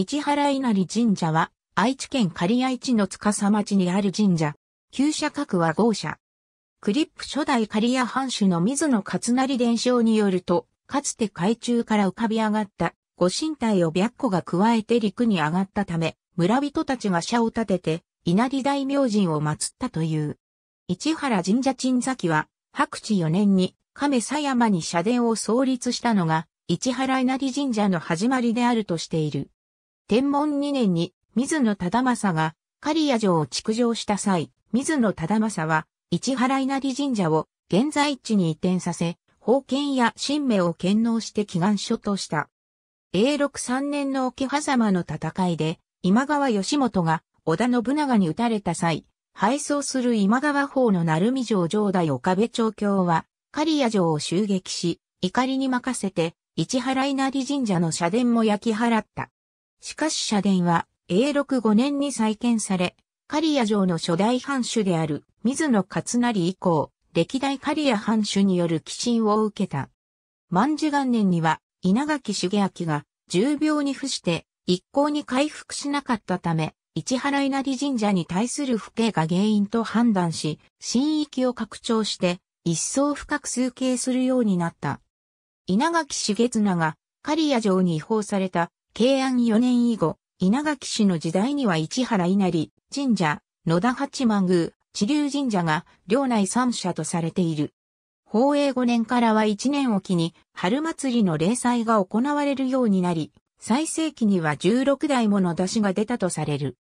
市原稲荷神社は、愛知県刈谷市の司町にある神社。旧社格は豪社。クリップ初代刈谷藩主の水野勝成伝承によると、かつて海中から浮かび上がった、ご神体を白虎が加えて陸に上がったため、村人たちが社を建てて、稲荷大明神を祀ったという。市原神社鎮座記は、白地4年に亀狭山に社殿を創立したのが、市原稲荷神社の始まりであるとしている。天文2年に水野忠政が刈谷城を築城した際、水野忠政は市原稲荷神社を現在地に移転させ、宝剣や神明を献納して祈願書とした。永禄3年の桶狭間の戦いで、今川義元が織田信長に撃たれた際、敗走する今川方の鳴海城城代岡部長教は、刈谷城を襲撃し、怒りに任せて、市原稲荷神社の社殿も焼き払った。しかし社殿は、永禄5年に再建され、刈谷城の初代藩主である水野勝成以降、歴代刈谷藩主による寄進を受けた。万寿元年には、稲垣茂明が重病に付して、一向に回復しなかったため、市原稲荷神社に対する不敬が原因と判断し、神域を拡張して、一層深く崇敬するようになった。稲垣重綱が、刈谷城に違法された慶安4年以後、稲垣氏の時代には市原稲荷神社、野田八幡宮、地流神社が領内三社とされている。宝永5年からは1年おきに春祭りの例祭が行われるようになり、最盛期には16代もの出汁が出たとされる。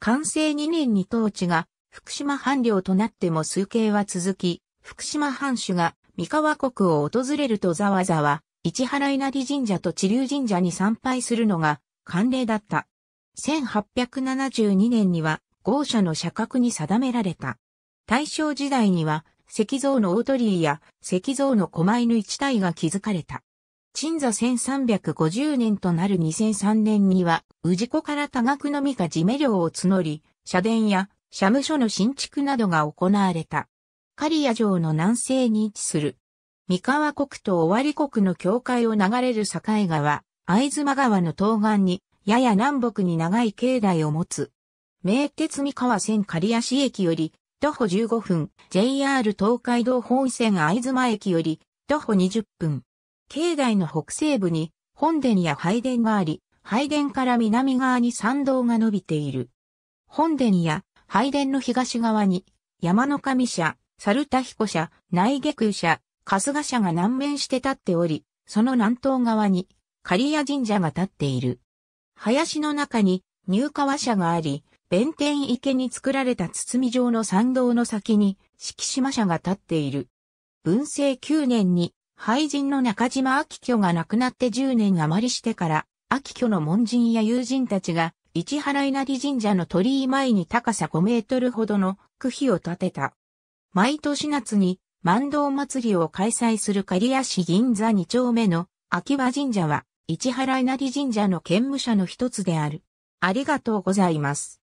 完成2年に統治が福島藩領となっても数形は続き、福島藩主が三河国を訪れるとざわざわ市原稲荷神社と地流神社に参拝するのが慣例だった。1872年には豪社の社格に定められた。大正時代には石像の大鳥居や石像の狛犬一体が築かれた。鎮座1350年となる2003年には、治子から多額のみが地め料を募り、社殿や社務所の新築などが行われた。刈谷城の南西に位置する三河国と尾張国の境界を流れる境川、会津間川の東岸に、やや南北に長い境内を持つ。名鉄三河線刈足駅より、徒歩15分、JR 東海道本線会津間駅より、徒歩20分。境内の北西部に、本殿や拝殿があり、拝殿から南側に参道が伸びている。本殿や拝殿の東側に、山の神社、猿田彦社、内下宮社、春日社が南面して立っており、その南東側に、刈谷神社が立っている。林の中に、入川社があり、弁天池に作られた包み状の参道の先に、敷島社が立っている。文政9年に、廃人の中島秋居が亡くなって10年余りしてから、秋居の門人や友人たちが、市原稲荷神社の鳥居前に高さ5メートルほどの区碑を建てた。毎年夏に万道祭りを開催する刈谷市銀座二丁目の秋葉神社は市原稲荷神社の兼務者の一つである。ありがとうございます。